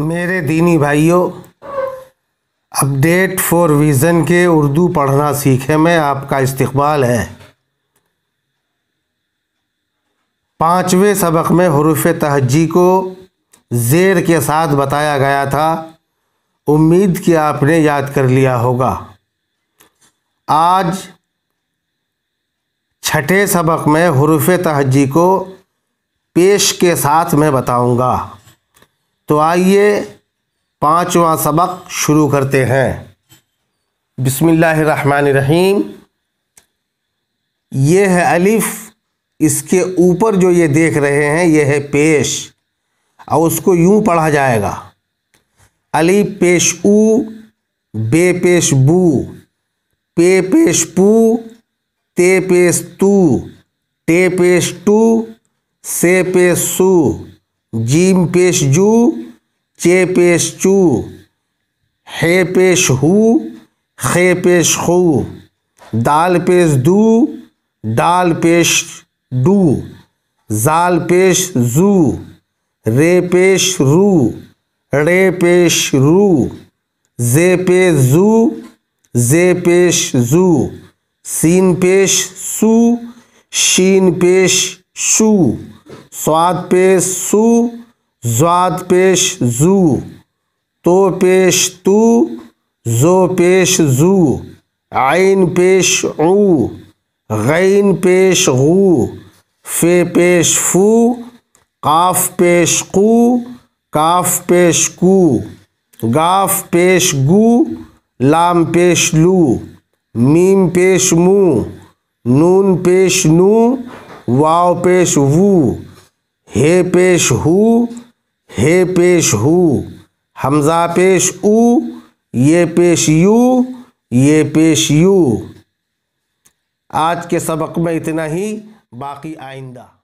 मेरे दीनी भाइयों अपडेट फॉर विज़न के उर्दू पढ़ना सीखे में आपका इस्तकबाल है पाँचवें सबक में हरूफ तहजी को ज़ेर के साथ बताया गया था उम्मीद कि आपने याद कर लिया होगा आज छठे सबक में हरूफ तहजी को पेश के साथ मैं बताऊंगा तो आइए पांचवा सबक शुरू करते हैं बिसमीम ये है अलिफ़ इसके ऊपर जो ये देख रहे हैं ये है पेश और उसको यूं पढ़ा जाएगा अली पेश ऊ बे पेश बू पे पेश पू ते पेश तू टे पेश टू से पेश सू जीम पेश जू चे पेश चू हे पेश हु खे पेश हु दाल पेश दू डाल पेश डू जाल पेश जू रे पेश रू रे पेश रू जे पेश जू जे पेश जू सीन पेश सू शीन पेश शू स्वाद पेश सु ज्वाद पेश जू तो पेश तू जो पेश जू आइन पेश ऊ गैन पेश गू फे पेश फू काफ पेश कू काफ पेश कू गाफ पेश गू लाम पेश लू मीम पेश मू नून पेश नू वाव पेश वू हे पेश हु हे पेश हु हमज़ा पेश उ ये पेश यू ये पेश यू आज के सबक में इतना ही बाकी आइंदा